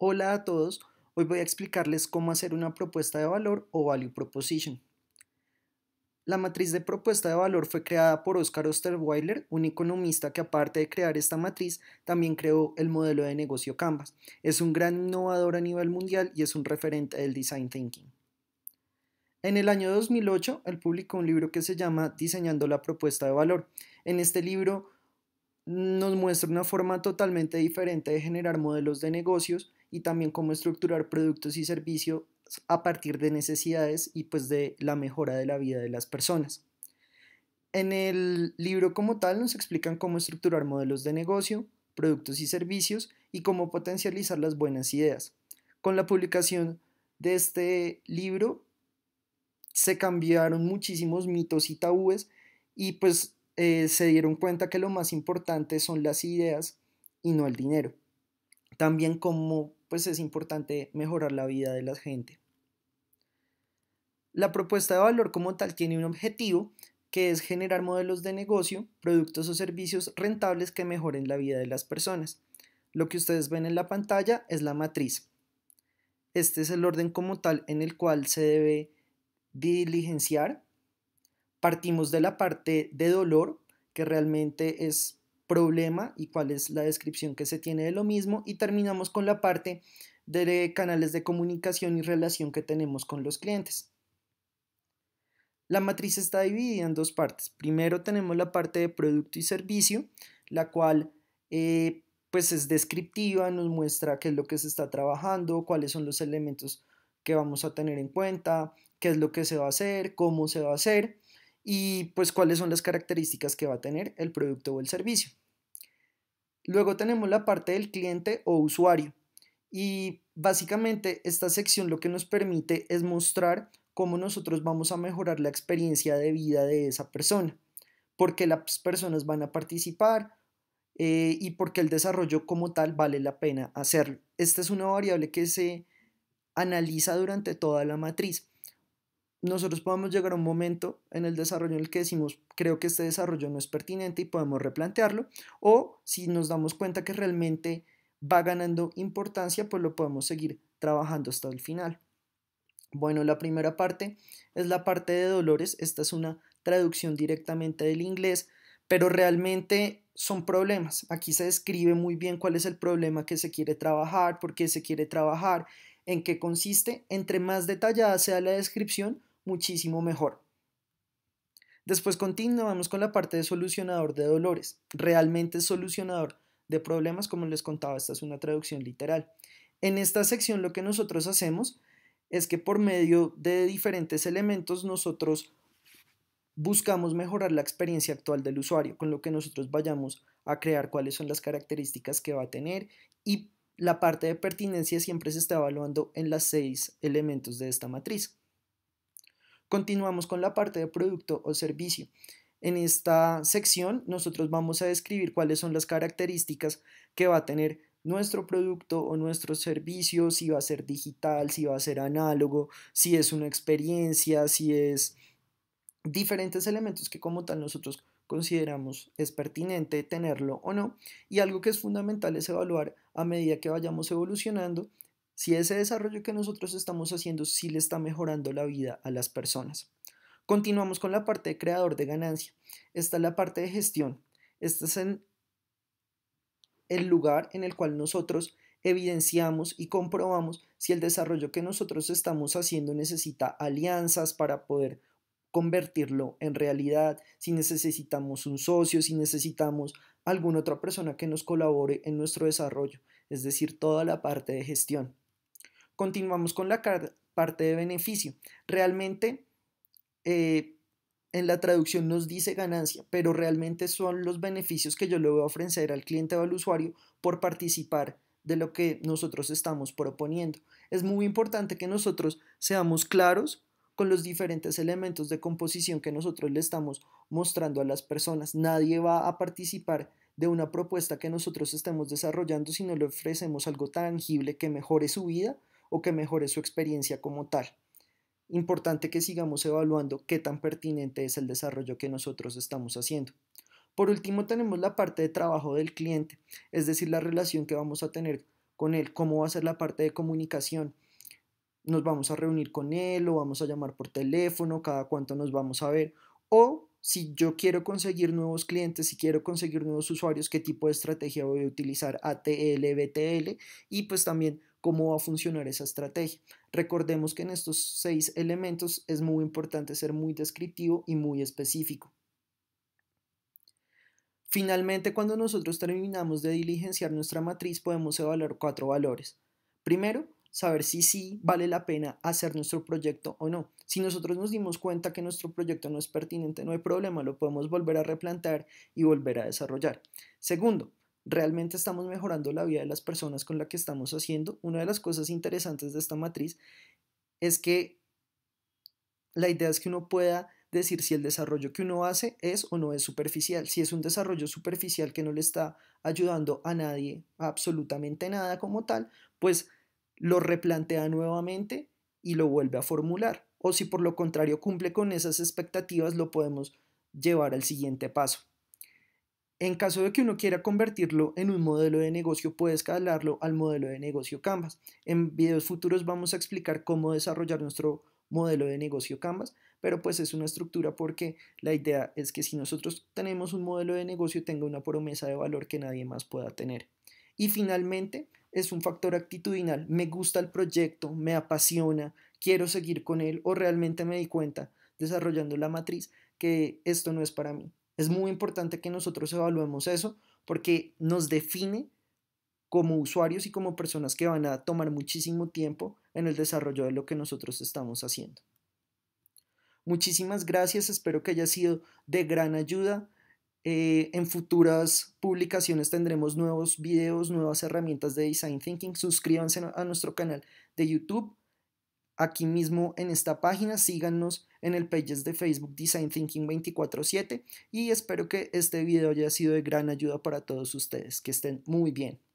Hola a todos, hoy voy a explicarles cómo hacer una propuesta de valor o value proposition. La matriz de propuesta de valor fue creada por Oscar Osterweiler, un economista que aparte de crear esta matriz, también creó el modelo de negocio Canvas. Es un gran innovador a nivel mundial y es un referente del design thinking. En el año 2008, él publicó un libro que se llama Diseñando la propuesta de valor. En este libro nos muestra una forma totalmente diferente de generar modelos de negocios y también cómo estructurar productos y servicios a partir de necesidades y pues de la mejora de la vida de las personas. En el libro como tal nos explican cómo estructurar modelos de negocio, productos y servicios y cómo potencializar las buenas ideas. Con la publicación de este libro se cambiaron muchísimos mitos y tabúes y pues eh, se dieron cuenta que lo más importante son las ideas y no el dinero también cómo pues es importante mejorar la vida de la gente. La propuesta de valor como tal tiene un objetivo que es generar modelos de negocio, productos o servicios rentables que mejoren la vida de las personas. Lo que ustedes ven en la pantalla es la matriz. Este es el orden como tal en el cual se debe diligenciar. Partimos de la parte de dolor, que realmente es problema y cuál es la descripción que se tiene de lo mismo y terminamos con la parte de canales de comunicación y relación que tenemos con los clientes. La matriz está dividida en dos partes. Primero tenemos la parte de producto y servicio, la cual eh, pues es descriptiva, nos muestra qué es lo que se está trabajando, cuáles son los elementos que vamos a tener en cuenta, qué es lo que se va a hacer, cómo se va a hacer y pues cuáles son las características que va a tener el producto o el servicio. Luego tenemos la parte del cliente o usuario y básicamente esta sección lo que nos permite es mostrar cómo nosotros vamos a mejorar la experiencia de vida de esa persona, porque las personas van a participar eh, y porque el desarrollo como tal vale la pena hacerlo. Esta es una variable que se analiza durante toda la matriz nosotros podamos llegar a un momento en el desarrollo en el que decimos, creo que este desarrollo no es pertinente y podemos replantearlo, o si nos damos cuenta que realmente va ganando importancia, pues lo podemos seguir trabajando hasta el final. Bueno, la primera parte es la parte de dolores, esta es una traducción directamente del inglés, pero realmente son problemas. Aquí se describe muy bien cuál es el problema que se quiere trabajar, por qué se quiere trabajar, en qué consiste. Entre más detallada sea la descripción, muchísimo mejor. Después continuamos con la parte de solucionador de dolores. Realmente solucionador de problemas, como les contaba, esta es una traducción literal. En esta sección lo que nosotros hacemos es que por medio de diferentes elementos nosotros buscamos mejorar la experiencia actual del usuario, con lo que nosotros vayamos a crear cuáles son las características que va a tener y la parte de pertinencia siempre se está evaluando en las seis elementos de esta matriz. Continuamos con la parte de producto o servicio. En esta sección nosotros vamos a describir cuáles son las características que va a tener nuestro producto o nuestro servicio, si va a ser digital, si va a ser análogo, si es una experiencia, si es diferentes elementos que como tal nosotros consideramos es pertinente tenerlo o no. Y algo que es fundamental es evaluar a medida que vayamos evolucionando si ese desarrollo que nosotros estamos haciendo sí le está mejorando la vida a las personas. Continuamos con la parte de creador de ganancia. Esta es la parte de gestión. Este es el lugar en el cual nosotros evidenciamos y comprobamos si el desarrollo que nosotros estamos haciendo necesita alianzas para poder convertirlo en realidad, si necesitamos un socio, si necesitamos alguna otra persona que nos colabore en nuestro desarrollo, es decir, toda la parte de gestión. Continuamos con la parte de beneficio. Realmente eh, en la traducción nos dice ganancia, pero realmente son los beneficios que yo le voy a ofrecer al cliente o al usuario por participar de lo que nosotros estamos proponiendo. Es muy importante que nosotros seamos claros con los diferentes elementos de composición que nosotros le estamos mostrando a las personas. Nadie va a participar de una propuesta que nosotros estemos desarrollando si no le ofrecemos algo tangible que mejore su vida o que mejore su experiencia como tal. Importante que sigamos evaluando qué tan pertinente es el desarrollo que nosotros estamos haciendo. Por último, tenemos la parte de trabajo del cliente, es decir, la relación que vamos a tener con él, cómo va a ser la parte de comunicación. Nos vamos a reunir con él, o vamos a llamar por teléfono, cada cuánto nos vamos a ver, o si yo quiero conseguir nuevos clientes, si quiero conseguir nuevos usuarios, qué tipo de estrategia voy a utilizar ATL, BTL y pues también cómo va a funcionar esa estrategia. Recordemos que en estos seis elementos es muy importante ser muy descriptivo y muy específico. Finalmente, cuando nosotros terminamos de diligenciar nuestra matriz, podemos evaluar cuatro valores. Primero, saber si sí vale la pena hacer nuestro proyecto o no. Si nosotros nos dimos cuenta que nuestro proyecto no es pertinente, no hay problema, lo podemos volver a replantear y volver a desarrollar. Segundo, realmente estamos mejorando la vida de las personas con la que estamos haciendo. Una de las cosas interesantes de esta matriz es que la idea es que uno pueda decir si el desarrollo que uno hace es o no es superficial. Si es un desarrollo superficial que no le está ayudando a nadie, absolutamente nada como tal, pues lo replantea nuevamente y lo vuelve a formular. O si por lo contrario cumple con esas expectativas, lo podemos llevar al siguiente paso. En caso de que uno quiera convertirlo en un modelo de negocio, puede escalarlo al modelo de negocio Canvas. En videos futuros vamos a explicar cómo desarrollar nuestro modelo de negocio Canvas, pero pues es una estructura porque la idea es que si nosotros tenemos un modelo de negocio tenga una promesa de valor que nadie más pueda tener. Y finalmente, es un factor actitudinal. Me gusta el proyecto, me apasiona, quiero seguir con él o realmente me di cuenta desarrollando la matriz que esto no es para mí. Es muy importante que nosotros evaluemos eso porque nos define como usuarios y como personas que van a tomar muchísimo tiempo en el desarrollo de lo que nosotros estamos haciendo. Muchísimas gracias, espero que haya sido de gran ayuda. Eh, en futuras publicaciones tendremos nuevos videos, nuevas herramientas de Design Thinking. Suscríbanse a nuestro canal de YouTube, aquí mismo en esta página, síganos en el Pages de Facebook Design Thinking 24/7 y espero que este video haya sido de gran ayuda para todos ustedes. Que estén muy bien.